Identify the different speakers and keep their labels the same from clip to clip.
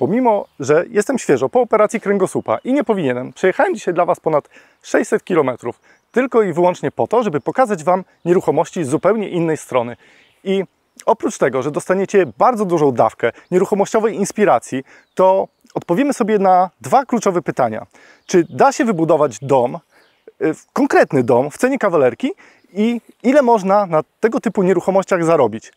Speaker 1: Pomimo, że jestem świeżo po operacji kręgosłupa i nie powinienem, przejechałem dzisiaj dla Was ponad 600 km tylko i wyłącznie po to, żeby pokazać Wam nieruchomości z zupełnie innej strony. I oprócz tego, że dostaniecie bardzo dużą dawkę nieruchomościowej inspiracji, to odpowiemy sobie na dwa kluczowe pytania. Czy da się wybudować dom, e, konkretny dom w cenie kawalerki i ile można na tego typu nieruchomościach zarobić?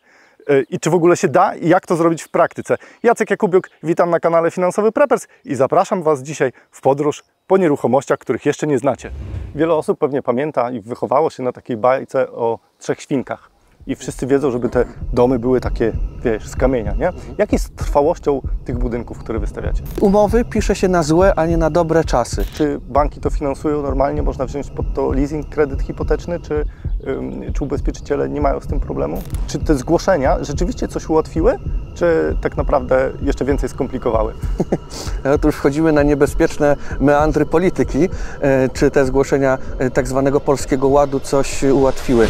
Speaker 1: i czy w ogóle się da i jak to zrobić w praktyce. Jacek Jakubiuk, witam na kanale Finansowy Preppers i zapraszam Was dzisiaj w podróż po nieruchomościach, których jeszcze nie znacie. Wiele osób pewnie pamięta i wychowało się na takiej bajce o trzech świnkach i wszyscy wiedzą, żeby te domy były takie, wiesz, z kamienia, nie? Jak jest trwałością tych budynków, które wystawiacie? Umowy pisze się na złe, a nie na dobre czasy. Czy banki to finansują normalnie? Można wziąć pod to leasing, kredyt hipoteczny, czy, ym, czy ubezpieczyciele nie mają z tym problemu? Czy te zgłoszenia rzeczywiście coś ułatwiły, czy tak naprawdę jeszcze więcej skomplikowały?
Speaker 2: no to już wchodzimy na niebezpieczne meandry polityki. E, czy te
Speaker 1: zgłoszenia e, tak zwanego Polskiego Ładu coś ułatwiły?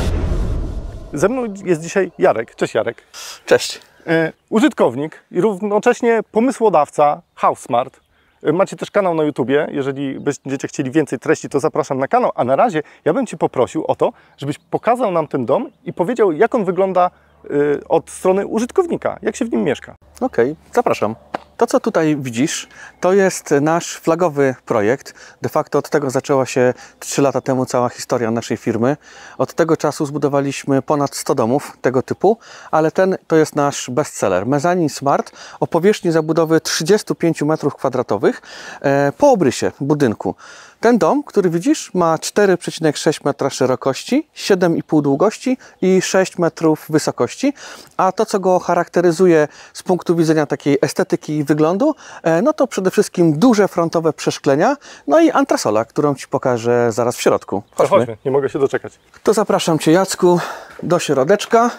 Speaker 1: Ze mną jest dzisiaj Jarek. Cześć Jarek. Cześć. E, użytkownik i równocześnie pomysłodawca House Smart. E, macie też kanał na YouTubie. Jeżeli będziecie chcieli więcej treści, to zapraszam na kanał. A na razie ja bym Ci poprosił o to, żebyś pokazał nam ten dom i powiedział, jak on wygląda Y, od strony użytkownika, jak się w nim mieszka. Okej, okay, zapraszam. To, co
Speaker 2: tutaj widzisz, to jest nasz flagowy projekt. De facto od tego zaczęła się 3 lata temu cała historia naszej firmy. Od tego czasu zbudowaliśmy ponad 100 domów tego typu, ale ten to jest nasz bestseller. Mezzanin Smart o powierzchni zabudowy 35 m2 e, po obrysie budynku. Ten dom, który widzisz, ma 4,6 metra szerokości, 7,5 długości i 6 metrów wysokości, a to, co go charakteryzuje z punktu widzenia takiej estetyki i wyglądu, e, no to przede wszystkim duże frontowe przeszklenia, no i antresola, którą Ci pokażę zaraz w środku. Chodźmy. chodźmy,
Speaker 1: nie mogę się doczekać.
Speaker 2: To zapraszam Cię, Jacku, do środeczka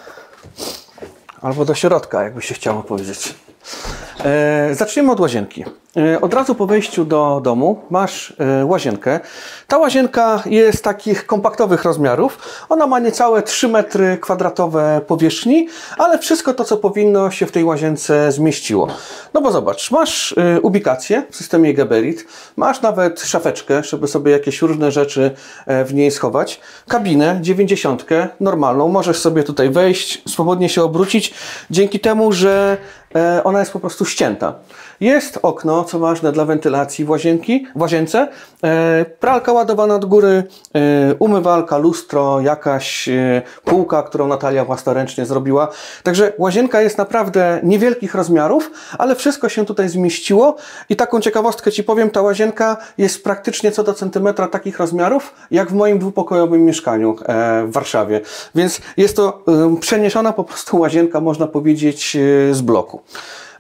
Speaker 2: albo do środka, jakby się chciało powiedzieć. E, zaczniemy od łazienki. E, od razu po wejściu do domu masz e, łazienkę. Ta łazienka jest takich kompaktowych rozmiarów. Ona ma niecałe 3 metry kwadratowe powierzchni, ale wszystko to, co powinno się w tej łazience zmieściło. No bo zobacz, masz ubikację w systemie Geberit, masz nawet szafeczkę, żeby sobie jakieś różne rzeczy w niej schować, kabinę 90 normalną, możesz sobie tutaj wejść, swobodnie się obrócić, dzięki temu, że E, ona jest po prostu ścięta. Jest okno, co ważne dla wentylacji w, łazienki, w łazience. E, pralka ładowana od góry, e, umywalka, lustro, jakaś e, półka, którą Natalia własnoręcznie zrobiła. Także łazienka jest naprawdę niewielkich rozmiarów, ale wszystko się tutaj zmieściło. I taką ciekawostkę Ci powiem, ta łazienka jest praktycznie co do centymetra takich rozmiarów, jak w moim dwupokojowym mieszkaniu w Warszawie. Więc jest to przeniesiona po prostu łazienka, można powiedzieć, z bloku.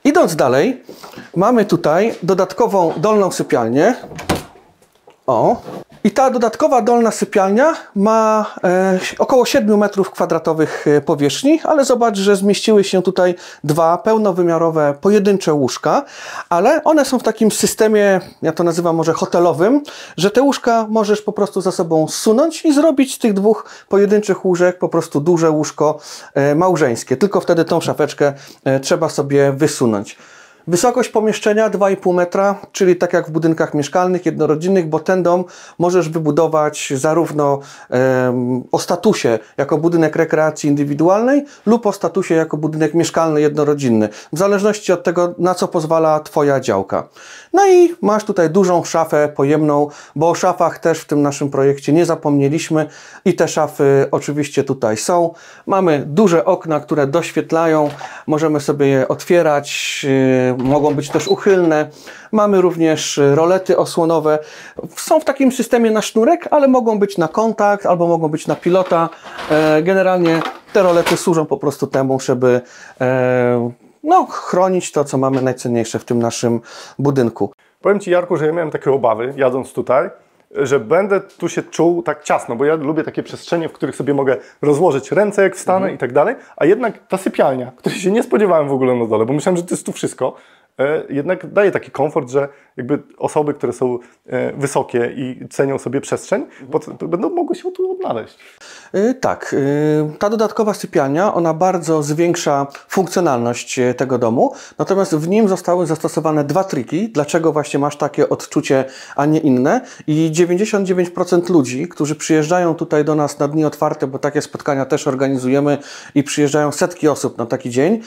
Speaker 2: Idąc dalej, mamy tutaj dodatkową dolną sypialnię. O, i ta dodatkowa dolna sypialnia ma e, około 7 m kwadratowych e, powierzchni, ale zobacz, że zmieściły się tutaj dwa pełnowymiarowe, pojedyncze łóżka, ale one są w takim systemie, ja to nazywam może hotelowym, że te łóżka możesz po prostu za sobą sunąć i zrobić z tych dwóch pojedynczych łóżek po prostu duże łóżko e, małżeńskie. Tylko wtedy tą szafeczkę trzeba sobie wysunąć. Wysokość pomieszczenia 2,5 metra, czyli tak jak w budynkach mieszkalnych, jednorodzinnych, bo ten dom możesz wybudować zarówno e, o statusie jako budynek rekreacji indywidualnej lub o statusie jako budynek mieszkalny jednorodzinny, w zależności od tego, na co pozwala Twoja działka. No i masz tutaj dużą szafę pojemną, bo o szafach też w tym naszym projekcie nie zapomnieliśmy i te szafy oczywiście tutaj są. Mamy duże okna, które doświetlają, możemy sobie je otwierać, e, mogą być też uchylne. Mamy również rolety osłonowe. Są w takim systemie na sznurek, ale mogą być na kontakt albo mogą być na pilota. E, generalnie te rolety służą po prostu temu, żeby e, no, chronić to, co mamy najcenniejsze w tym naszym budynku.
Speaker 1: Powiem Ci Jarku, że ja miałem takie obawy jadąc tutaj, że będę tu się czuł tak ciasno, bo ja lubię takie przestrzenie, w których sobie mogę rozłożyć ręce, jak wstanę mhm. i tak dalej, a jednak ta sypialnia, której się nie spodziewałem w ogóle na dole, bo myślałem, że to jest tu wszystko, E, jednak daje taki komfort, że jakby osoby, które są e, wysokie i cenią sobie przestrzeń, będą mogły się tu odnaleźć. E, tak, ta dodatkowa sypialnia,
Speaker 2: ona bardzo zwiększa funkcjonalność tego domu, natomiast w nim zostały zastosowane dwa triki, dlaczego właśnie masz takie odczucie, a nie inne i 99% ludzi, którzy przyjeżdżają tutaj do nas na dni otwarte, bo takie spotkania też organizujemy i przyjeżdżają setki osób na taki dzień,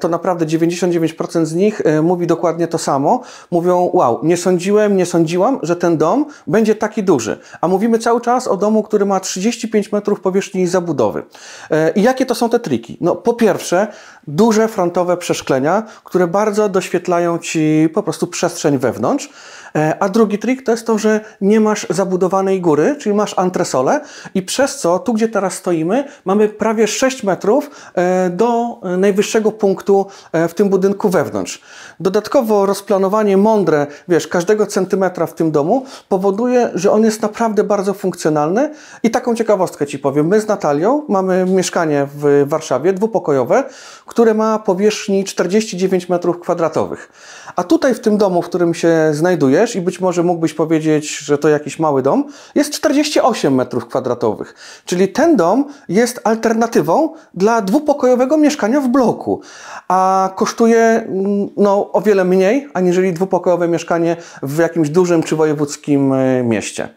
Speaker 2: to naprawdę 99% z nich mówi dokładnie to samo. Mówią, wow, nie sądziłem, nie sądziłam, że ten dom będzie taki duży. A mówimy cały czas o domu, który ma 35 metrów powierzchni zabudowy. E, I jakie to są te triki? No, po pierwsze, duże frontowe przeszklenia, które bardzo doświetlają Ci po prostu przestrzeń wewnątrz. E, a drugi trik to jest to, że nie masz zabudowanej góry, czyli masz antresolę i przez co tu, gdzie teraz stoimy, mamy prawie 6 metrów e, do najwyższego punktu e, w tym budynku wewnątrz. Dodatkowo rozplanowanie mądre, wiesz, każdego centymetra w tym domu powoduje, że on jest naprawdę bardzo funkcjonalny i taką ciekawostkę Ci powiem. My z Natalią mamy mieszkanie w Warszawie, dwupokojowe, które ma powierzchni 49 metrów kwadratowych. A tutaj w tym domu, w którym się znajduję, i być może mógłbyś powiedzieć, że to jakiś mały dom, jest 48 metrów kwadratowych. Czyli ten dom jest alternatywą dla dwupokojowego mieszkania w bloku, a kosztuje mm, no, o wiele mniej, aniżeli dwupokojowe mieszkanie w jakimś dużym czy wojewódzkim e, mieście.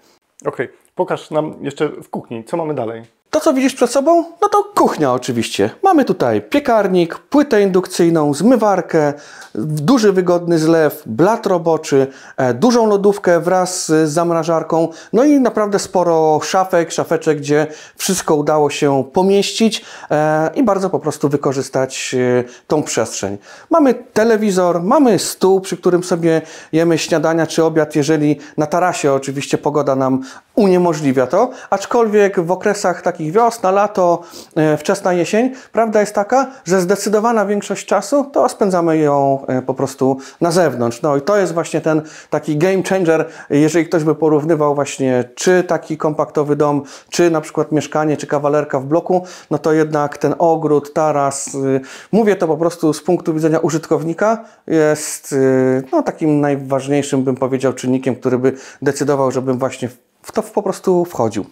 Speaker 1: Okej, okay. pokaż nam jeszcze w kuchni, co mamy dalej.
Speaker 2: To, co widzisz przed sobą, no to kuchnia oczywiście. Mamy tutaj piekarnik, płytę indukcyjną, zmywarkę, duży wygodny zlew, blat roboczy, e, dużą lodówkę wraz z zamrażarką, no i naprawdę sporo szafek, szafeczek, gdzie wszystko udało się pomieścić e, i bardzo po prostu wykorzystać e, tą przestrzeń. Mamy telewizor, mamy stół, przy którym sobie jemy śniadania czy obiad, jeżeli na tarasie oczywiście pogoda nam uniemożliwia to, aczkolwiek w okresach takich wiosna, lato, e, wczesna jesień, prawda jest taka, że zdecydowana większość czasu to spędzamy ją e, po prostu na zewnątrz. No i to jest właśnie ten taki game changer, jeżeli ktoś by porównywał właśnie czy taki kompaktowy dom, czy na przykład mieszkanie, czy kawalerka w bloku, no to jednak ten ogród, taras, y, mówię to po prostu z punktu widzenia użytkownika, jest y, no, takim najważniejszym, bym powiedział, czynnikiem, który by decydował, żebym właśnie w to po prostu wchodził.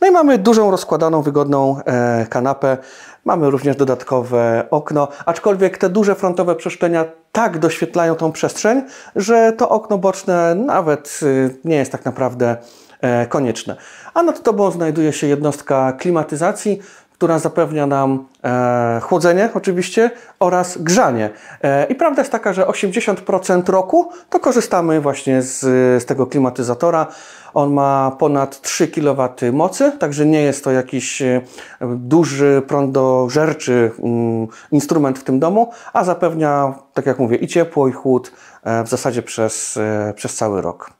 Speaker 2: No i mamy dużą, rozkładaną, wygodną e, kanapę. Mamy również dodatkowe okno, aczkolwiek te duże frontowe przeszklenia tak doświetlają tą przestrzeń, że to okno boczne nawet y, nie jest tak naprawdę e, konieczne. A nad tobą znajduje się jednostka klimatyzacji, która zapewnia nam e, chłodzenie oczywiście oraz grzanie. E, I prawda jest taka, że 80% roku to korzystamy właśnie z, z tego klimatyzatora. On ma ponad 3 kW mocy, także nie jest to jakiś e, duży prądożerczy mm, instrument w tym domu, a zapewnia, tak jak mówię, i ciepło, i chłód e, w zasadzie przez, e, przez cały rok.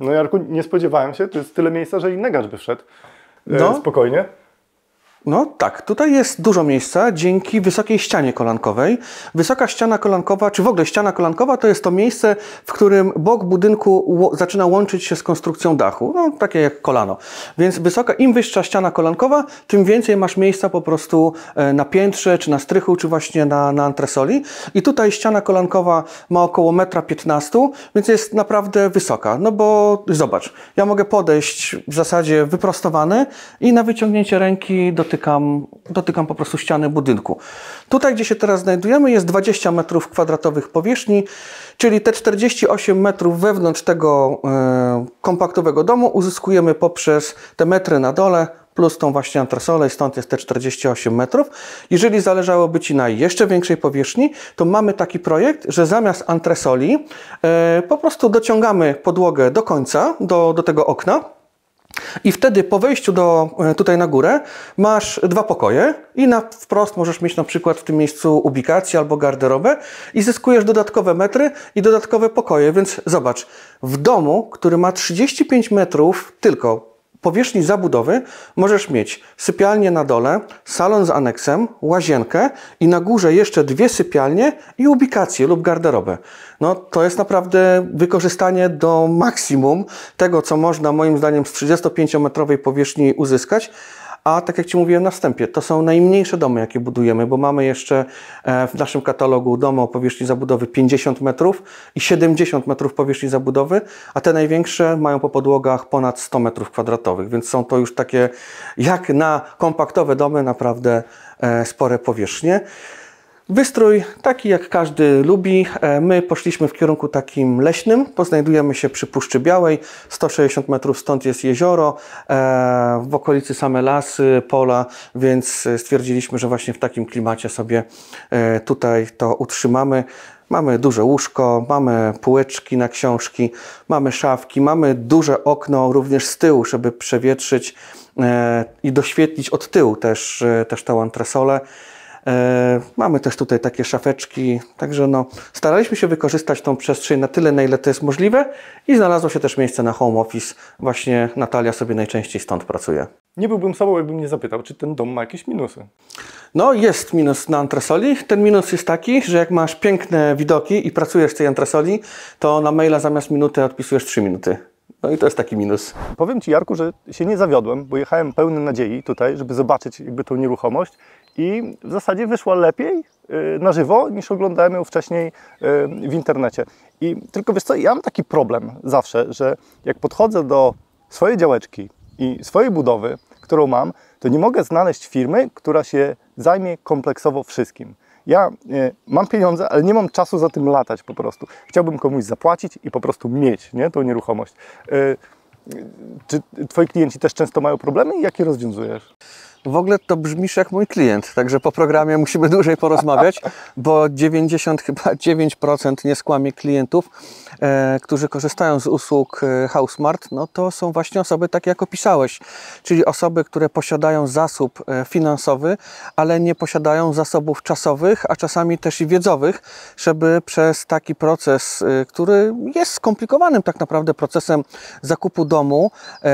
Speaker 1: No Jarku, nie spodziewałem się, to jest tyle miejsca, że i negacz by wszedł e, no. spokojnie.
Speaker 2: No tak, tutaj jest dużo miejsca dzięki wysokiej ścianie kolankowej. Wysoka ściana kolankowa, czy w ogóle ściana kolankowa, to jest to miejsce, w którym bok budynku zaczyna łączyć się z konstrukcją dachu, no takie jak kolano. Więc wysoka, im wyższa ściana kolankowa, tym więcej masz miejsca po prostu e, na piętrze, czy na strychu, czy właśnie na, na antresoli. I tutaj ściana kolankowa ma około 1,15 m, więc jest naprawdę wysoka. No bo zobacz, ja mogę podejść w zasadzie wyprostowany i na wyciągnięcie ręki do dotykam, dotykam po prostu ściany budynku. Tutaj, gdzie się teraz znajdujemy, jest 20 metrów kwadratowych powierzchni, czyli te 48 metrów wewnątrz tego e, kompaktowego domu uzyskujemy poprzez te metry na dole plus tą właśnie antresolę i stąd jest te 48 metrów. Jeżeli zależałoby Ci na jeszcze większej powierzchni, to mamy taki projekt, że zamiast antresoli e, po prostu dociągamy podłogę do końca, do, do tego okna, i wtedy po wejściu do, e, tutaj na górę masz dwa pokoje i na wprost możesz mieć na przykład w tym miejscu ubikację albo garderobę i zyskujesz dodatkowe metry i dodatkowe pokoje. Więc zobacz, w domu, który ma 35 metrów tylko powierzchni zabudowy możesz mieć sypialnię na dole, salon z aneksem, łazienkę i na górze jeszcze dwie sypialnie i ubikację lub garderobę. No to jest naprawdę wykorzystanie do maksimum tego, co można moim zdaniem z 35-metrowej powierzchni uzyskać. A tak jak Ci mówiłem na wstępie, to są najmniejsze domy, jakie budujemy, bo mamy jeszcze e, w naszym katalogu domy o powierzchni zabudowy 50 metrów i 70 metrów powierzchni zabudowy, a te największe mają po podłogach ponad 100 metrów kwadratowych, więc są to już takie jak na kompaktowe domy naprawdę e, spore powierzchnie. Wystrój taki jak każdy lubi. E, my poszliśmy w kierunku takim leśnym, bo znajdujemy się przy Puszczy Białej. 160 metrów stąd jest jezioro, e, w okolicy same lasy, pola, więc e, stwierdziliśmy, że właśnie w takim klimacie sobie tutaj to utrzymamy. Mamy duże łóżko, mamy półeczki na książki, mamy szafki, mamy duże okno również z tyłu, żeby przewietrzyć i doświetlić od tyłu też, też tą antresolę. E, mamy też tutaj takie szafeczki, także no, staraliśmy się wykorzystać tą przestrzeń na tyle, na ile to jest możliwe i znalazło się też miejsce na home office. Właśnie Natalia sobie
Speaker 1: najczęściej stąd pracuje. Nie byłbym sobą, jakbym nie zapytał, czy ten dom ma jakieś minusy.
Speaker 2: No, jest minus na antresoli. Ten minus jest taki, że jak masz piękne widoki i pracujesz w tej antresoli,
Speaker 1: to na maila zamiast minuty odpisujesz 3 minuty. No i to jest taki minus. Powiem Ci, Jarku, że się nie zawiodłem, bo jechałem pełny nadziei tutaj, żeby zobaczyć jakby tą nieruchomość i w zasadzie wyszła lepiej y, na żywo niż oglądałem ją wcześniej y, w internecie. I tylko wiesz co, ja mam taki problem zawsze, że jak podchodzę do swojej działeczki i swojej budowy, którą mam, to nie mogę znaleźć firmy, która się zajmie kompleksowo wszystkim ja e, mam pieniądze, ale nie mam czasu za tym latać po prostu. Chciałbym komuś zapłacić i po prostu mieć nie, tą nieruchomość. E, e, czy Twoi klienci też często mają problemy i jakie rozwiązujesz? W ogóle to brzmisz jak mój klient, także po programie
Speaker 2: musimy dłużej porozmawiać, bo 90 chyba 9% nie skłamie klientów, e, którzy korzystają z usług e, HouseMart, no to są właśnie osoby takie jak opisałeś, czyli osoby, które posiadają zasób e, finansowy, ale nie posiadają zasobów czasowych, a czasami też i wiedzowych, żeby przez taki proces, e, który jest skomplikowanym tak naprawdę procesem zakupu domu,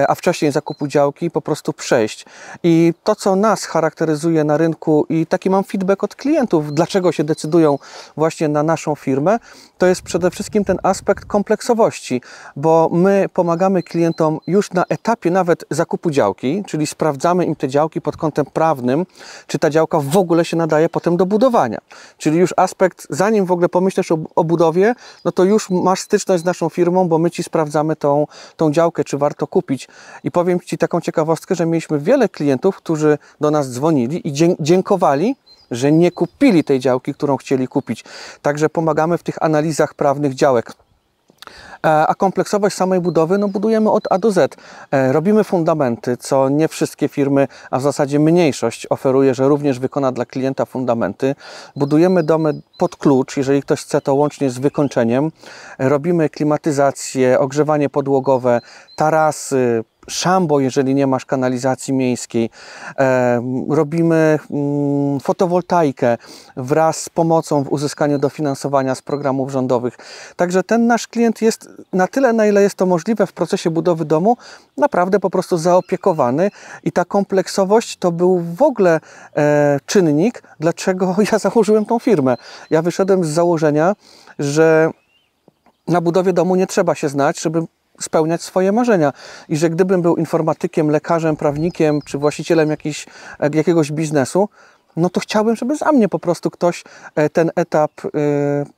Speaker 2: a wcześniej zakupu działki, po prostu przejść. I to co nas charakteryzuje na rynku i taki mam feedback od klientów, dlaczego się decydują właśnie na naszą firmę, to jest przede wszystkim ten aspekt kompleksowości, bo my pomagamy klientom już na etapie nawet zakupu działki, czyli sprawdzamy im te działki pod kątem prawnym, czy ta działka w ogóle się nadaje potem do budowania. Czyli już aspekt, zanim w ogóle pomyślisz o, o budowie, no to już masz styczność z naszą firmą, bo my Ci sprawdzamy tą, tą działkę, czy warto kupić. I powiem Ci taką ciekawostkę, że mieliśmy wiele klientów, którzy którzy do nas dzwonili i dziękowali, że nie kupili tej działki, którą chcieli kupić. Także pomagamy w tych analizach prawnych działek. E, a kompleksowość samej budowy no, budujemy od A do Z. E, robimy fundamenty, co nie wszystkie firmy, a w zasadzie mniejszość oferuje, że również wykona dla klienta fundamenty. Budujemy domy pod klucz, jeżeli ktoś chce, to łącznie z wykończeniem. E, robimy klimatyzację, ogrzewanie podłogowe, tarasy, szambo, jeżeli nie masz kanalizacji miejskiej. E, robimy mm, fotowoltaikę wraz z pomocą w uzyskaniu dofinansowania z programów rządowych. Także ten nasz klient jest na tyle, na ile jest to możliwe w procesie budowy domu, naprawdę po prostu zaopiekowany i ta kompleksowość to był w ogóle e, czynnik, dlaczego ja założyłem tą firmę. Ja wyszedłem z założenia, że na budowie domu nie trzeba się znać, żeby spełniać swoje marzenia. I że gdybym był informatykiem, lekarzem, prawnikiem czy właścicielem jakiś, e, jakiegoś biznesu, no to chciałbym, żeby za mnie po prostu ktoś e, ten etap e,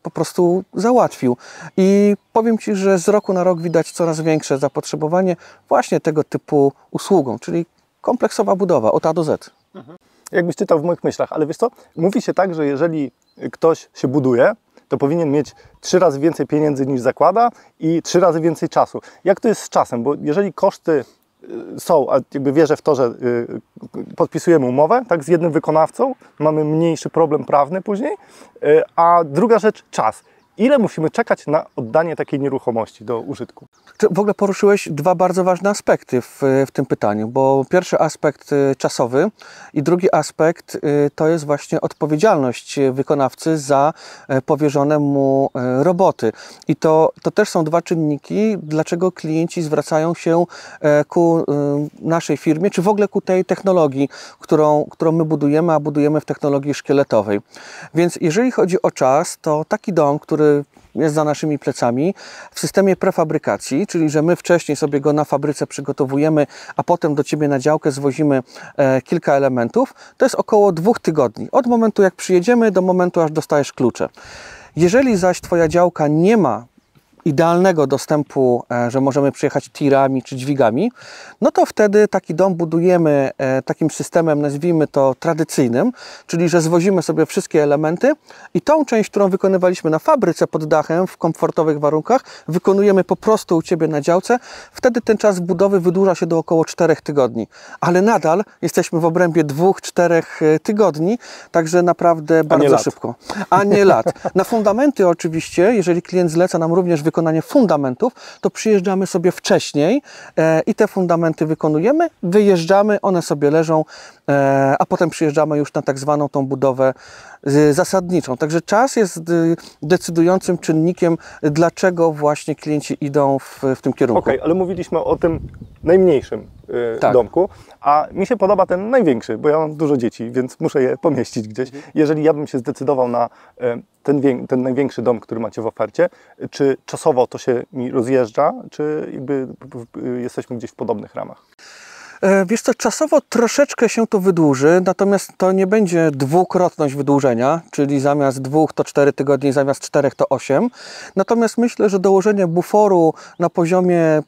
Speaker 2: po prostu załatwił. I powiem Ci, że z roku na rok widać coraz większe zapotrzebowanie właśnie tego typu
Speaker 1: usługą, czyli kompleksowa budowa od A do Z. Mhm. Jakbyś czytał w moich myślach, ale wiesz co, mówi się tak, że jeżeli ktoś się buduje, to powinien mieć trzy razy więcej pieniędzy niż zakłada i trzy razy więcej czasu. Jak to jest z czasem? Bo jeżeli koszty y, są, a jakby wierzę w to, że y, podpisujemy umowę tak, z jednym wykonawcą, mamy mniejszy problem prawny później, y, a druga rzecz czas. Ile musimy czekać na oddanie takiej nieruchomości do użytku? W ogóle poruszyłeś dwa bardzo ważne aspekty w, w tym
Speaker 2: pytaniu, bo pierwszy aspekt y, czasowy i drugi aspekt y, to jest właśnie odpowiedzialność wykonawcy za e, powierzone mu e, roboty. I to, to też są dwa czynniki, dlaczego klienci zwracają się e, ku y, naszej firmie, czy w ogóle ku tej technologii, którą, którą my budujemy, a budujemy w technologii szkieletowej. Więc jeżeli chodzi o czas, to taki dom, który Y, jest za naszymi plecami w systemie prefabrykacji, czyli że my wcześniej sobie go na fabryce przygotowujemy, a potem do Ciebie na działkę zwozimy e, kilka elementów, to jest około dwóch tygodni. Od momentu jak przyjedziemy do momentu aż dostajesz klucze. Jeżeli zaś Twoja działka nie ma idealnego dostępu, e, że możemy przyjechać tirami czy dźwigami, no to wtedy taki dom budujemy e, takim systemem, nazwijmy to tradycyjnym, czyli że zwozimy sobie wszystkie elementy i tą część, którą wykonywaliśmy na fabryce pod dachem w komfortowych warunkach, wykonujemy po prostu u Ciebie na działce. Wtedy ten czas budowy wydłuża się do około 4 tygodni, ale nadal jesteśmy w obrębie 2-4 e, tygodni, także naprawdę bardzo szybko. A nie lat. Na fundamenty oczywiście, jeżeli klient zleca nam również wykonanie wykonanie fundamentów, to przyjeżdżamy sobie wcześniej e, i te fundamenty wykonujemy, wyjeżdżamy, one sobie leżą, e, a potem przyjeżdżamy już na tak zwaną tą budowę zasadniczą. Także czas jest y, decydującym czynnikiem, dlaczego
Speaker 1: właśnie klienci idą w, w tym kierunku. Okej, okay, ale mówiliśmy o tym, najmniejszym y, tak. domku, a mi się podoba ten największy, bo ja mam dużo dzieci, więc muszę je pomieścić gdzieś. Mhm. Jeżeli ja bym się zdecydował na y, ten, ten, największy dom, który macie w ofercie, czy czasowo to się mi rozjeżdża, czy jakby y, jesteśmy gdzieś w podobnych ramach? E, wiesz co, czasowo troszeczkę się to wydłuży, natomiast to nie będzie dwukrotność
Speaker 2: wydłużenia, czyli zamiast dwóch to cztery tygodnie, zamiast czterech to osiem. Natomiast myślę, że dołożenie buforu na poziomie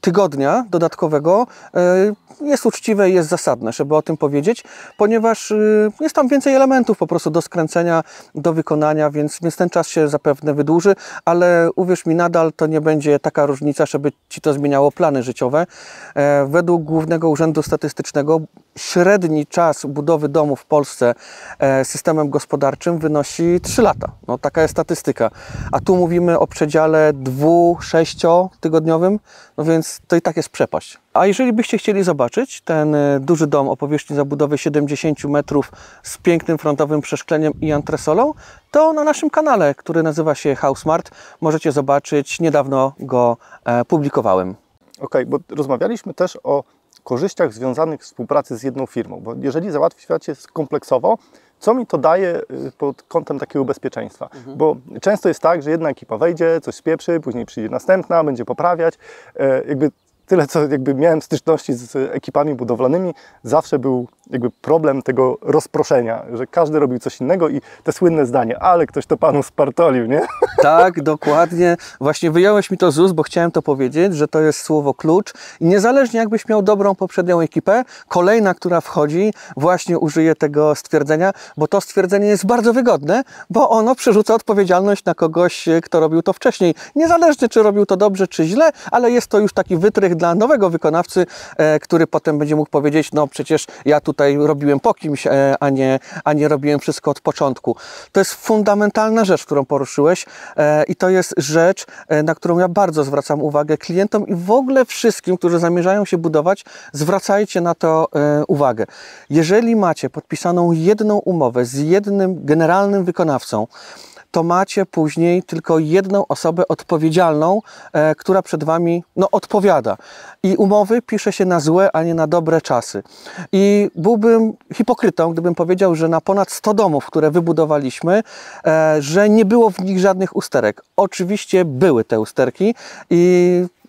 Speaker 2: tygodnia dodatkowego e, jest uczciwe i jest zasadne, żeby o tym powiedzieć, ponieważ e, jest tam więcej elementów po prostu do skręcenia, do wykonania, więc, więc ten czas się zapewne wydłuży, ale uwierz mi, nadal to nie będzie taka różnica, żeby Ci to zmieniało plany życiowe. E, według Głównego Urzędu Statystycznego średni czas budowy domu w Polsce e, systemem gospodarczym wynosi 3 lata. No, taka jest statystyka. A tu mówimy o przedziale 2-6 tygodniowym, no więc to i tak jest przepaść. A jeżeli byście chcieli zobaczyć ten e, duży dom o powierzchni zabudowy 70 metrów z pięknym frontowym przeszkleniem i antresolą, to na naszym kanale, który nazywa się HouseMart, możecie zobaczyć. Niedawno go e, publikowałem.
Speaker 1: Okej, okay, bo rozmawialiśmy też o korzyściach związanych z współpracy z jedną firmą. Bo jeżeli załatwiacie kompleksowo, co mi to daje y, pod kątem takiego bezpieczeństwa? Mhm. Bo często jest tak, że jedna ekipa wejdzie, coś spieprzy, później przyjdzie następna, będzie poprawiać. E, jakby tyle, co jakby miałem styczności z ekipami budowlanymi, zawsze był jakby problem tego rozproszenia, że każdy robił coś innego i te słynne zdanie, ale ktoś to panu spartolił, nie? Tak, dokładnie.
Speaker 2: Właśnie wyjąłeś mi to z ust, bo chciałem to powiedzieć, że to jest słowo klucz i niezależnie jakbyś miał dobrą poprzednią ekipę, kolejna, która wchodzi, właśnie użyje tego stwierdzenia, bo to stwierdzenie jest bardzo wygodne, bo ono przerzuca odpowiedzialność na kogoś, kto robił to wcześniej. Niezależnie, czy robił to dobrze, czy źle, ale jest to już taki wytrych dla nowego wykonawcy, e, który potem będzie mógł powiedzieć, no przecież ja tutaj robiłem po kimś, e, a nie, a nie robiłem wszystko od początku. To jest fundamentalna rzecz, którą poruszyłeś e, i to jest rzecz, na którą ja bardzo zwracam uwagę klientom i w ogóle wszystkim, którzy zamierzają się budować, zwracajcie na to uwagę. Jeżeli macie podpisaną jedną umowę z jednym generalnym wykonawcą, to macie później tylko jedną osobę odpowiedzialną, e, która przed Wami no, odpowiada. I umowy pisze się na złe, a nie na dobre czasy. I byłbym hipokrytą, gdybym powiedział, że na ponad 100 domów, które wybudowaliśmy, e, że nie było w nich żadnych usterek. Oczywiście były te usterki i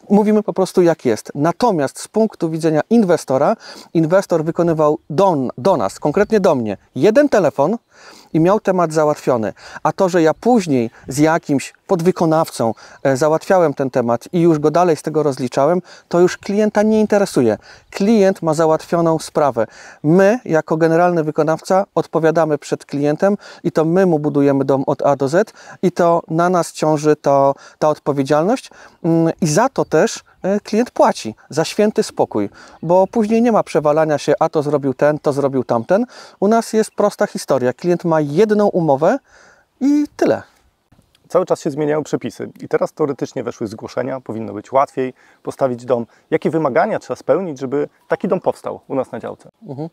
Speaker 2: mówimy po prostu jak jest. Natomiast z punktu widzenia inwestora, inwestor wykonywał do, do nas, konkretnie do mnie, jeden telefon i miał temat załatwiony. A to, że ja później z jakimś podwykonawcą e, załatwiałem ten temat i już go dalej z tego rozliczałem, to już klienta nie interesuje. Klient ma załatwioną sprawę. My, jako generalny wykonawca, odpowiadamy przed klientem i to my mu budujemy dom od A do Z i to na nas ciąży to, ta odpowiedzialność mm, i za to też E, klient płaci za święty spokój, bo później nie ma przewalania się, a to zrobił ten, to zrobił tamten. U nas jest prosta historia. Klient ma
Speaker 1: jedną umowę i tyle. Cały czas się zmieniają przepisy i teraz teoretycznie weszły zgłoszenia, powinno być łatwiej postawić dom. Jakie wymagania trzeba spełnić, żeby taki dom powstał u nas na działce? Mhm.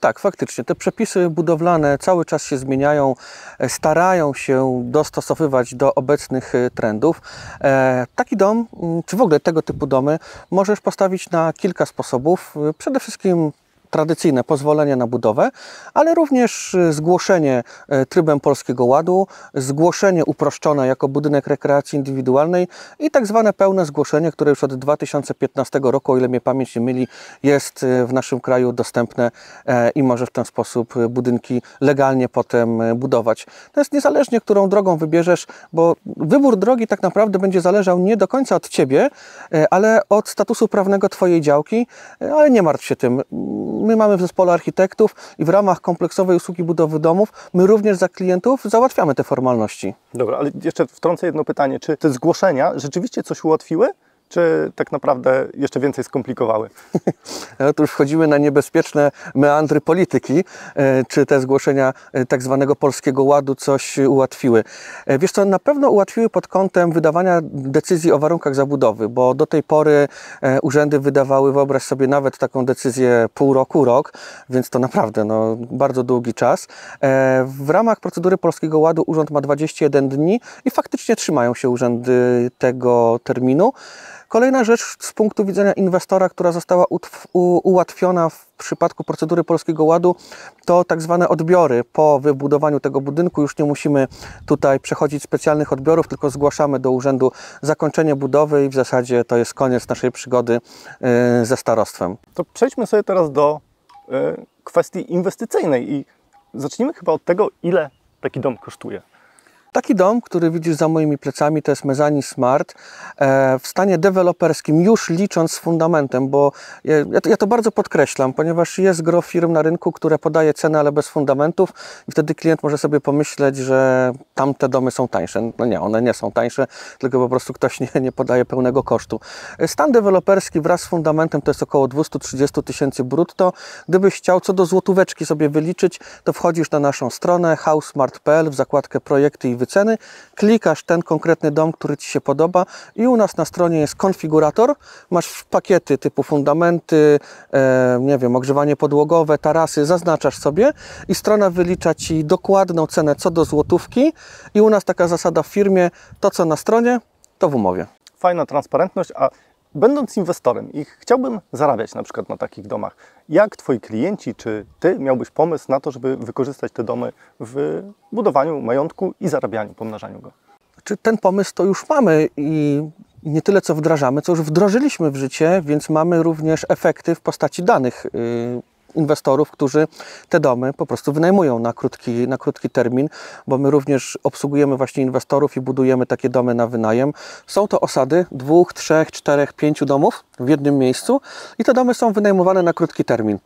Speaker 1: Tak, faktycznie. Te przepisy budowlane cały czas się
Speaker 2: zmieniają, e, starają się dostosowywać do obecnych e, trendów. E, taki dom, mm, czy w ogóle tego typu domy, możesz postawić na kilka sposobów. Przede wszystkim tradycyjne pozwolenie na budowę, ale również y, zgłoszenie y, trybem Polskiego Ładu, zgłoszenie uproszczone jako budynek rekreacji indywidualnej i tak zwane pełne zgłoszenie, które już od 2015 roku, o ile mnie pamięć nie myli, jest y, w naszym kraju dostępne e, i może w ten sposób budynki legalnie potem budować. To jest niezależnie, którą drogą wybierzesz, bo wybór drogi tak naprawdę będzie zależał nie do końca od Ciebie, e, ale od statusu prawnego Twojej działki, e, ale nie martw się tym my mamy w zespole architektów i w ramach kompleksowej usługi budowy domów, my również za klientów załatwiamy te formalności.
Speaker 1: Dobra, ale jeszcze wtrącę jedno pytanie. Czy te zgłoszenia rzeczywiście coś ułatwiły? czy tak naprawdę jeszcze więcej skomplikowały? Otóż no tu już wchodzimy na niebezpieczne meandry polityki. E, czy te zgłoszenia e, tak zwanego
Speaker 2: Polskiego Ładu coś ułatwiły? E, wiesz co, na pewno ułatwiły pod kątem wydawania decyzji o warunkach zabudowy, bo do tej pory urzędy wydawały, wyobraź sobie, nawet taką decyzję pół roku, rok, więc to naprawdę no, bardzo długi czas. W ramach procedury Polskiego Ładu urząd ma 21 dni i faktycznie trzymają się urzędy tego terminu. Kolejna rzecz z punktu widzenia inwestora, która została ułatwiona w przypadku procedury Polskiego Ładu, to tak zwane odbiory. Po wybudowaniu tego budynku już nie musimy tutaj przechodzić specjalnych odbiorów, tylko zgłaszamy do urzędu zakończenie budowy i w zasadzie to jest koniec naszej przygody y, ze starostwem.
Speaker 1: To przejdźmy sobie teraz do y, kwestii inwestycyjnej i zacznijmy chyba od tego, ile taki dom kosztuje. Taki dom, który widzisz za moimi plecami, to jest Mezzani Smart
Speaker 2: e, w stanie deweloperskim, już licząc z fundamentem, bo ja, ja, to bardzo podkreślam, ponieważ jest gro firm na rynku, które podaje cenę, ale bez fundamentów i wtedy klient może sobie pomyśleć, że tamte domy są tańsze. No nie, one nie są tańsze, tylko po prostu ktoś nie, nie podaje pełnego kosztu. E, stan deweloperski wraz z fundamentem to jest około 230 tysięcy brutto. Gdybyś chciał co do złotóweczki sobie wyliczyć, to wchodzisz na naszą stronę housemart.pl w zakładkę projekty i wyceny, klikasz ten konkretny dom, który Ci się podoba i u nas na stronie jest konfigurator, masz pakiety typu fundamenty, e, nie wiem, ogrzewanie podłogowe, tarasy, zaznaczasz sobie i strona wylicza Ci dokładną cenę co do złotówki i u nas taka zasada w firmie, to co na stronie, to w umowie.
Speaker 1: Fajna transparentność, a Będąc inwestorem i chciałbym zarabiać na przykład na takich domach, jak Twoi klienci czy Ty miałbyś pomysł na to, żeby wykorzystać te domy w budowaniu majątku i zarabianiu, pomnażaniu go? Czy ten pomysł to już mamy i
Speaker 2: nie tyle co wdrażamy, co już wdrożyliśmy w życie, więc mamy również efekty w postaci danych y, inwestorów, którzy te domy po prostu wynajmują na krótki, na krótki termin, bo my również obsługujemy właśnie inwestorów i budujemy takie domy na wynajem. Są to osady dwóch, trzech, czterech, pięciu domów w jednym miejscu i te domy są wynajmowane na krótki termin.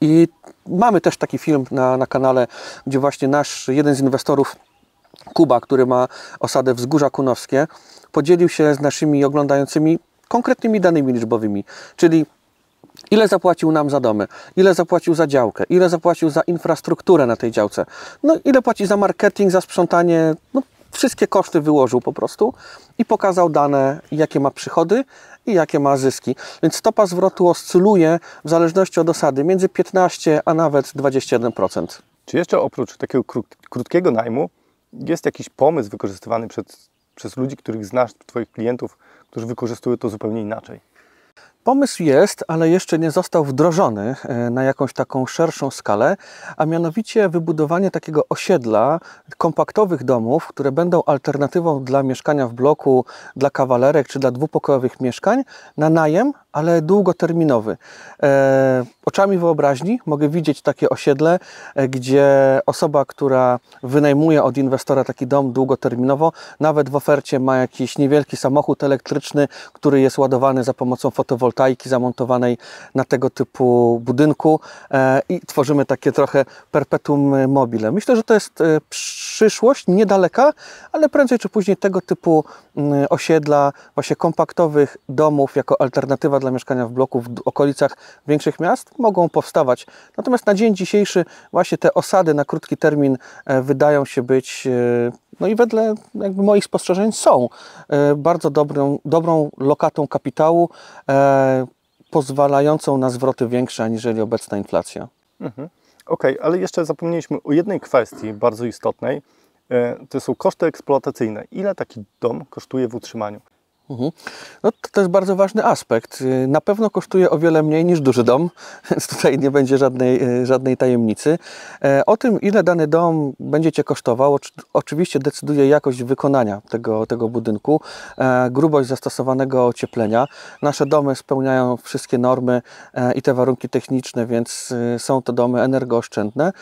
Speaker 2: I mamy też taki film na, na kanale, gdzie właśnie nasz jeden z inwestorów Kuba, który ma osadę Wzgórza Kunowskie, podzielił się z naszymi oglądającymi konkretnymi danymi liczbowymi, czyli Ile zapłacił nam za domy? Ile zapłacił za działkę? Ile zapłacił za infrastrukturę na tej działce? No ile płaci za marketing, za sprzątanie? No, wszystkie koszty wyłożył po prostu i pokazał dane, jakie ma przychody i jakie ma zyski. Więc stopa zwrotu oscyluje w
Speaker 1: zależności od osady między 15 a nawet 21%. Czy jeszcze oprócz takiego krótkiego najmu jest jakiś pomysł wykorzystywany przez, przez ludzi, których znasz, Twoich klientów, którzy wykorzystują to zupełnie inaczej?
Speaker 2: Pomysł jest, ale jeszcze nie został wdrożony e, na jakąś taką szerszą skalę, a mianowicie wybudowanie takiego osiedla kompaktowych domów, które będą alternatywą dla mieszkania w bloku, dla kawalerek czy dla dwupokojowych mieszkań na najem, ale długoterminowy. E, oczami wyobraźni mogę widzieć takie osiedle, e, gdzie osoba, która wynajmuje od inwestora taki dom długoterminowo, nawet w ofercie ma jakiś niewielki samochód elektryczny, który jest ładowany za pomocą fotowoltaiki fotowoltaiki zamontowanej na tego typu budynku e, i tworzymy takie trochę perpetuum mobile. Myślę, że to jest e, przyszłość niedaleka, ale prędzej czy później tego typu mm, osiedla, właśnie kompaktowych domów jako alternatywa dla mieszkania w bloku w okolicach większych miast mogą powstawać. Natomiast na dzień dzisiejszy właśnie te osady na krótki termin e, wydają się być no i wedle jakby moich spostrzeżeń są e, bardzo dobrą, dobrą lokatą kapitału, e, pozwalającą na zwroty większe aniżeli obecna inflacja.
Speaker 1: Mhm. Okej, okay, ale jeszcze zapomnieliśmy o jednej kwestii bardzo istotnej. E, to są koszty eksploatacyjne. Ile taki dom kosztuje w utrzymaniu? Mhm. No, to, to jest bardzo ważny aspekt. Y, na pewno kosztuje o wiele mniej niż duży dom,
Speaker 2: więc tutaj nie będzie żadnej, y, żadnej tajemnicy. E, o tym, ile dany dom będziecie kosztował, oczywiście decyduje jakość wykonania tego, tego budynku, e, grubość zastosowanego ocieplenia. Nasze domy spełniają wszystkie normy e, i te warunki techniczne, więc y, są to domy energooszczędne.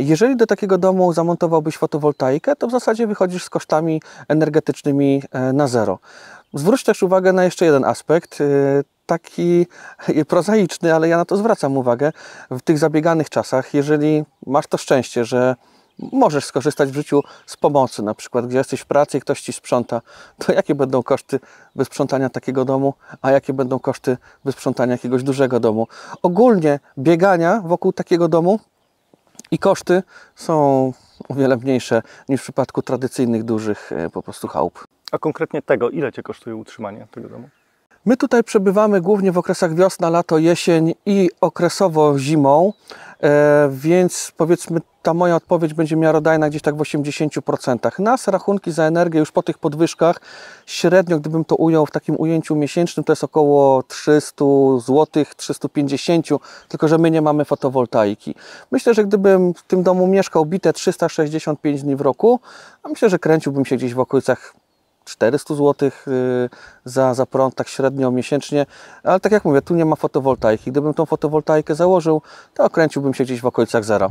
Speaker 2: Jeżeli do takiego domu zamontowałbyś fotowoltaikę, to w zasadzie wychodzisz z kosztami energetycznymi na zero. Zwróć też uwagę na jeszcze jeden aspekt, y, taki prozaiczny, ale ja na to zwracam uwagę. W tych zabieganych czasach, jeżeli masz to szczęście, że możesz skorzystać w życiu z pomocy, na przykład gdzie jesteś w pracy i ktoś ci sprząta, to jakie będą koszty wysprzątania takiego domu, a jakie będą koszty wysprzątania jakiegoś dużego domu. Ogólnie biegania wokół takiego domu i koszty są o wiele mniejsze niż w przypadku tradycyjnych, dużych y, po prostu chałup.
Speaker 1: A konkretnie tego, ile Cię kosztuje utrzymanie tego domu?
Speaker 2: My tutaj przebywamy głównie w okresach wiosna, lato, jesień i okresowo zimą, e, więc powiedzmy ta moja odpowiedź będzie miarodajna gdzieś tak w 80%. Nas rachunki za energię już po tych podwyżkach średnio, gdybym to ujął w takim ujęciu miesięcznym, to jest około 300 zł, 350, tylko że my nie mamy fotowoltaiki. Myślę, że gdybym w tym domu mieszkał bite 365 dni w roku, a myślę, że kręciłbym się gdzieś w okolicach 400 zł y, za, za prąd, tak średnio miesięcznie, ale tak jak mówię, tu nie ma fotowoltaiki. Gdybym tą fotowoltaikę założył, to
Speaker 1: okręciłbym się gdzieś w okolicach zera.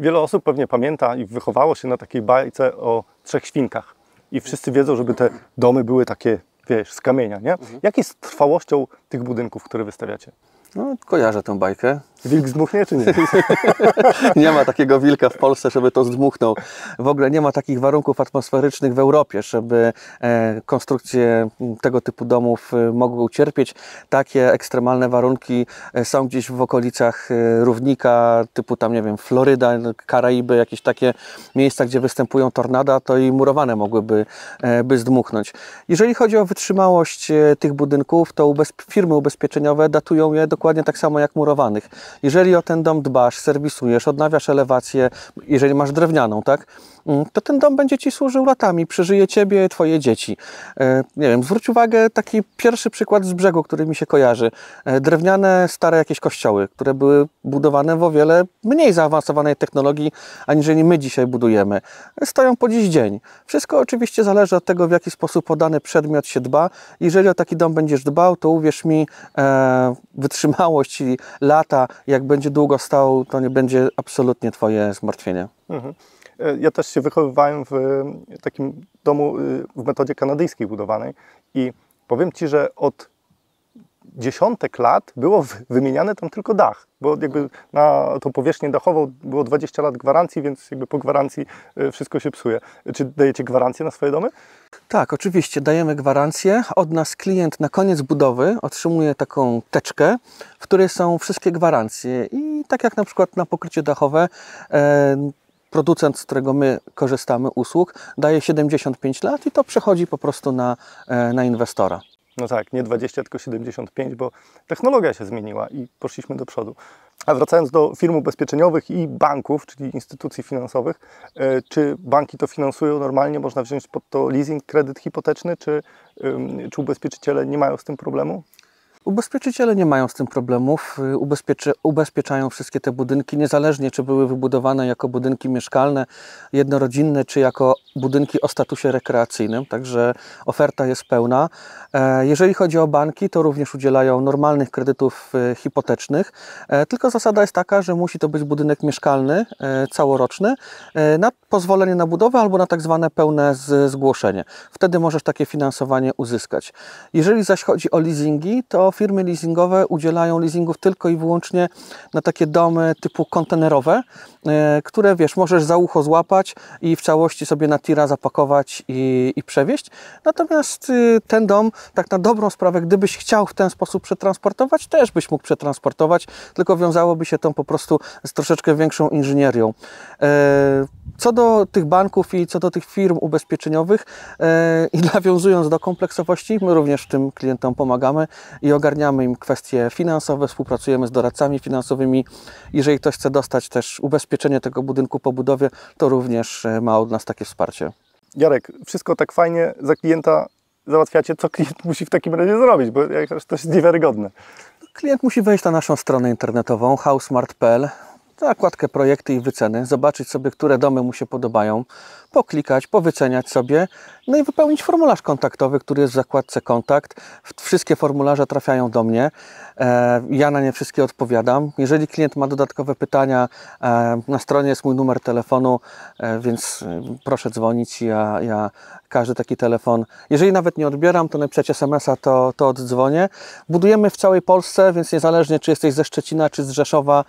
Speaker 1: Wiele osób pewnie pamięta i wychowało się na takiej bajce o trzech świnkach. I wszyscy wiedzą, żeby te domy były takie, wiesz, z kamienia, nie? Mhm. Jak jest trwałością tych budynków, które wystawiacie? No, kojarzę tę bajkę. Wilk zdmuchnie czy nie? nie ma takiego wilka w Polsce, żeby to zdmuchnął.
Speaker 2: W ogóle nie ma takich warunków atmosferycznych w Europie, żeby e, konstrukcje tego typu domów e, mogły ucierpieć. Takie ekstremalne warunki e, są gdzieś w okolicach równika, typu tam, nie wiem, Floryda, Karaiby, jakieś takie miejsca, gdzie występują tornada, to i murowane mogłyby by zdmuchnąć. Jeżeli chodzi o wytrzymałość tych budynków, to firmy ubezpieczeniowe datują je dokładnie tak samo jak murowanych. Jeżeli o ten dom dbasz, serwisujesz, odnawiasz elewację, jeżeli masz drewnianą, tak? Mm, to ten dom będzie Ci służył latami, przeżyje Ciebie, Twoje dzieci. E, nie wiem, zwróć uwagę taki pierwszy przykład z brzegu, który mi się kojarzy. E, drewniane, stare jakieś kościoły, które były budowane w o wiele mniej zaawansowanej technologii, aniżeli my dzisiaj budujemy. E, stoją po dziś dzień. Wszystko oczywiście zależy od tego, w jaki sposób o dany przedmiot się dba. Jeżeli o taki dom będziesz dbał, to uwierz mi, e, wytrzymałość i lata, jak będzie długo stał, to nie będzie absolutnie Twoje zmartwienie.
Speaker 1: Mhm. E, ja też się wychowywałem w e, takim domu e, w metodzie kanadyjskiej budowanej i powiem Ci, że od dziesiątek lat było wymieniane tam tylko dach, bo jakby na tą powierzchnię dachową było 20 lat gwarancji, więc jakby po gwarancji wszystko się psuje. Czy dajecie gwarancję na swoje domy? Tak, oczywiście dajemy gwarancję.
Speaker 2: Od nas klient na koniec budowy otrzymuje taką teczkę, w której są wszystkie gwarancje i tak jak na przykład na pokrycie dachowe producent, z którego my korzystamy, usług, daje 75 lat i to przechodzi po prostu na, e, na
Speaker 1: inwestora. No tak, nie 20, tylko 75, bo technologia się zmieniła i poszliśmy do przodu. A wracając do firm ubezpieczeniowych i banków, czyli instytucji finansowych, e, czy banki to finansują normalnie? Można wziąć pod to leasing, kredyt hipoteczny, czy, czy ubezpieczyciele nie mają z tym problemu?
Speaker 2: Ubezpieczyciele nie mają z tym problemów. Y, ubezpieczy, ubezpieczają wszystkie te budynki, niezależnie czy były wybudowane jako budynki mieszkalne, jednorodzinne, czy jako budynki o statusie rekreacyjnym. Także oferta jest pełna. E, jeżeli chodzi o banki, to również udzielają normalnych kredytów y, hipotecznych. E, tylko zasada jest taka, że musi to być budynek mieszkalny, e, całoroczny, na pozwolenie na budowę albo na tak zwane pełne zgłoszenie. Wtedy możesz takie finansowanie uzyskać. Jeżeli zaś chodzi o leasingi, to firmy leasingowe udzielają leasingów tylko i wyłącznie na takie domy typu kontenerowe, e, które wiesz, możesz za ucho złapać i w całości sobie na tira zapakować i, i przewieźć. Natomiast y, ten dom, tak na dobrą sprawę, gdybyś chciał w ten sposób przetransportować, też byś mógł przetransportować, tylko wiązałoby się to po prostu z troszeczkę większą inżynierią. E, co do tych banków i co do tych firm ubezpieczeniowych e, i nawiązując do kompleksowości, my również tym klientom pomagamy i ogarniamy im kwestie finansowe, współpracujemy z doradcami finansowymi. Jeżeli ktoś chce dostać też ubezpieczenie tego budynku po budowie, to również e, ma od nas takie wsparcie.
Speaker 1: Jarek, wszystko tak fajnie za klienta załatwiacie, co klient musi w takim razie zrobić, bo to jest niewiarygodne. Klient musi wejść na naszą stronę
Speaker 2: internetową housemart.pl, zakładkę projekty i wyceny, zobaczyć sobie, które domy mu się podobają, poklikać, powyceniać sobie, no i wypełnić formularz kontaktowy, który jest w zakładce kontakt. Wszystkie formularze trafiają do mnie. E, ja na nie wszystkie odpowiadam. Jeżeli klient ma dodatkowe pytania, e, na stronie jest mój numer telefonu, e, więc proszę dzwonić. Ja, ja każdy taki telefon, jeżeli nawet nie odbieram, to napisać SMS-a, to, to oddzwonię. Budujemy w całej Polsce, więc niezależnie czy jesteś ze Szczecina, czy z Rzeszowa,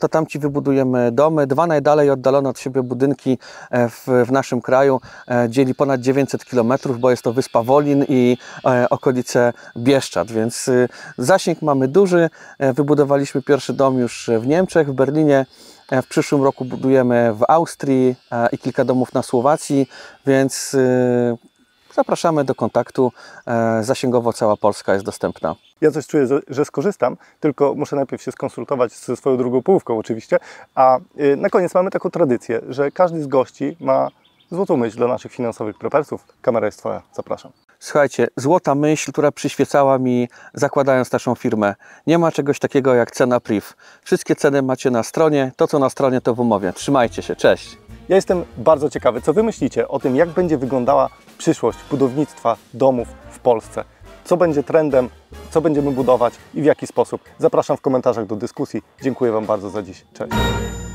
Speaker 2: to tam Ci wybudujemy domy. Dwa najdalej oddalone od siebie budynki w w naszym kraju e, dzieli ponad 900 km, bo jest to wyspa Wolin i e, okolice Bieszczad, więc y, zasięg mamy duży. E, wybudowaliśmy pierwszy dom już w Niemczech, w Berlinie. W przyszłym roku budujemy w Austrii i kilka domów na Słowacji, więc y, Zapraszamy do kontaktu. E, zasięgowo cała Polska jest dostępna.
Speaker 1: Ja coś czuję, że skorzystam, tylko muszę najpierw się skonsultować ze swoją drugą połówką oczywiście. A y, na koniec mamy taką tradycję, że każdy z gości ma złotą myśl dla naszych finansowych prepersów. Kamera jest Twoja, zapraszam.
Speaker 2: Słuchajcie, złota myśl, która przyświecała mi zakładając naszą firmę. Nie ma czegoś takiego jak cena PRIV. Wszystkie ceny macie na stronie, to co na stronie to w umowie. Trzymajcie się, cześć!
Speaker 1: Ja jestem bardzo ciekawy, co Wy myślicie o tym, jak będzie wyglądała przyszłość budownictwa domów w Polsce. Co będzie trendem, co będziemy budować i w jaki sposób. Zapraszam w komentarzach do dyskusji. Dziękuję Wam bardzo za dziś. Cześć!